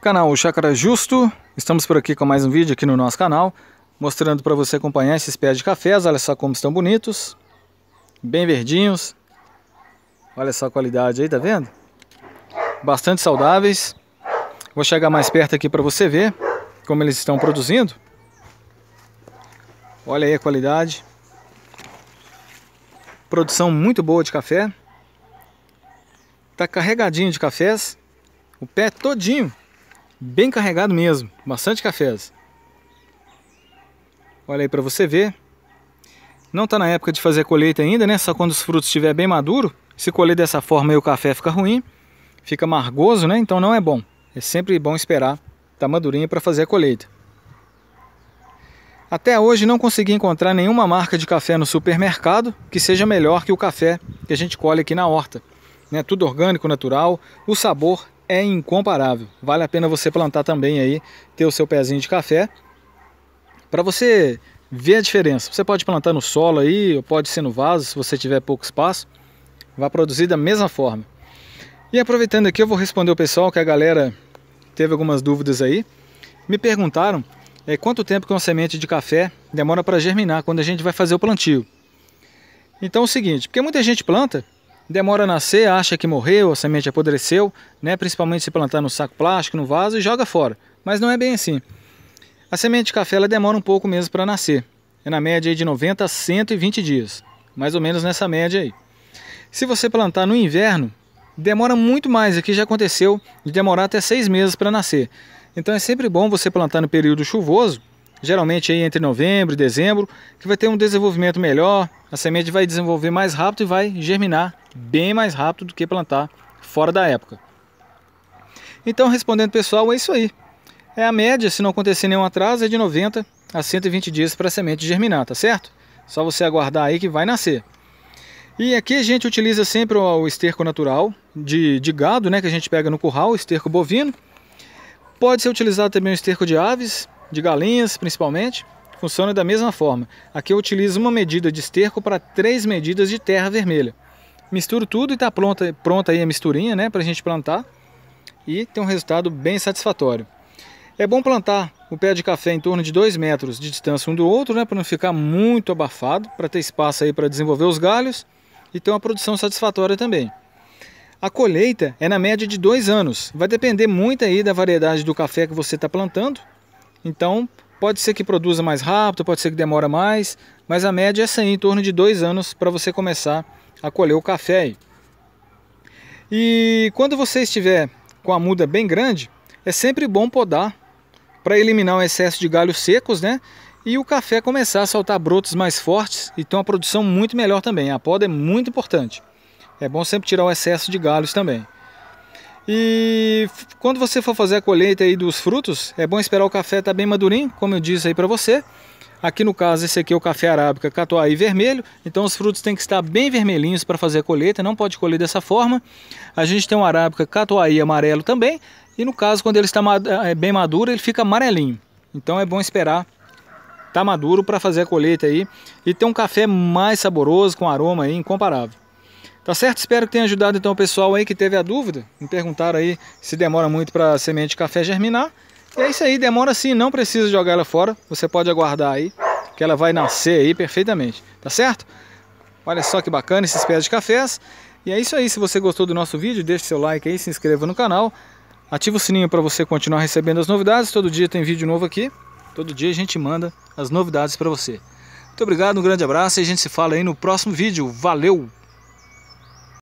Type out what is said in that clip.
canal O Chácara Justo. Estamos por aqui com mais um vídeo aqui no nosso canal, mostrando para você acompanhar esses pés de cafés. Olha só como estão bonitos, bem verdinhos. Olha só a qualidade aí, tá vendo? Bastante saudáveis. Vou chegar mais perto aqui para você ver como eles estão produzindo. Olha aí a qualidade. Produção muito boa de café. Tá carregadinho de cafés. O pé todinho bem carregado mesmo, bastante cafés. Olha aí para você ver. Não está na época de fazer a colheita ainda, né? Só quando os frutos estiver bem maduro. Se colher dessa forma aí o café fica ruim, fica amargoso, né? Então não é bom. É sempre bom esperar tá madurinho para fazer a colheita. Até hoje não consegui encontrar nenhuma marca de café no supermercado que seja melhor que o café que a gente colhe aqui na horta. Né? Tudo orgânico, natural, o sabor é incomparável. Vale a pena você plantar também aí, ter o seu pezinho de café, para você ver a diferença. Você pode plantar no solo aí, ou pode ser no vaso, se você tiver pouco espaço, vai produzir da mesma forma. E aproveitando aqui, eu vou responder o pessoal que a galera teve algumas dúvidas aí. Me perguntaram é, quanto tempo que uma semente de café demora para germinar quando a gente vai fazer o plantio. Então é o seguinte, porque muita gente planta demora a nascer, acha que morreu, a semente apodreceu, né? principalmente se plantar no saco plástico, no vaso e joga fora. Mas não é bem assim. A semente de café ela demora um pouco mesmo para nascer. É na média de 90 a 120 dias, mais ou menos nessa média aí. Se você plantar no inverno, demora muito mais, aqui já aconteceu de demorar até seis meses para nascer. Então é sempre bom você plantar no período chuvoso, geralmente aí entre novembro e dezembro, que vai ter um desenvolvimento melhor, a semente vai desenvolver mais rápido e vai germinar bem mais rápido do que plantar fora da época. Então, respondendo pessoal, é isso aí. É a média, se não acontecer nenhum atraso, é de 90 a 120 dias para a semente germinar, tá certo? Só você aguardar aí que vai nascer. E aqui a gente utiliza sempre o esterco natural de, de gado, né, que a gente pega no curral, o esterco bovino. Pode ser utilizado também o esterco de aves, de galinhas principalmente. Funciona da mesma forma. Aqui eu utilizo uma medida de esterco para três medidas de terra vermelha. Misturo tudo e está pronta, pronta aí a misturinha, né? Para a gente plantar. E tem um resultado bem satisfatório. É bom plantar o pé de café em torno de 2 metros de distância um do outro, né, para não ficar muito abafado, para ter espaço aí para desenvolver os galhos e ter uma produção satisfatória também. A colheita é na média de 2 anos, vai depender muito aí da variedade do café que você está plantando, então pode ser que produza mais rápido, pode ser que demora mais, mas a média é essa aí, em torno de 2 anos para você começar a colher o café. E quando você estiver com a muda bem grande, é sempre bom podar para eliminar o excesso de galhos secos, né? E o café começar a soltar brotos mais fortes e ter uma produção muito melhor também. A poda é muito importante. É bom sempre tirar o excesso de galhos também. E quando você for fazer a colheita aí dos frutos, é bom esperar o café estar tá bem madurinho, como eu disse aí para você, Aqui no caso, esse aqui é o café arábica catuai vermelho, então os frutos têm que estar bem vermelhinhos para fazer a colheita, não pode colher dessa forma. A gente tem um arábica catuai amarelo também, e no caso, quando ele está eh, eh, bem maduro, ele fica amarelinho. Então é bom esperar tá maduro para fazer a colheita aí e ter um café mais saboroso, com aroma aí incomparável. Tá certo? Espero que tenha ajudado então o pessoal aí que teve a dúvida. Me perguntaram aí se demora muito para a semente de café germinar. E é isso aí, demora sim, não precisa jogar ela fora. Você pode aguardar aí, que ela vai nascer aí perfeitamente, tá certo? Olha só que bacana esses pés de cafés. E é isso aí, se você gostou do nosso vídeo, deixe seu like aí, se inscreva no canal. Ativa o sininho para você continuar recebendo as novidades. Todo dia tem vídeo novo aqui. Todo dia a gente manda as novidades para você. Muito obrigado, um grande abraço e a gente se fala aí no próximo vídeo. Valeu!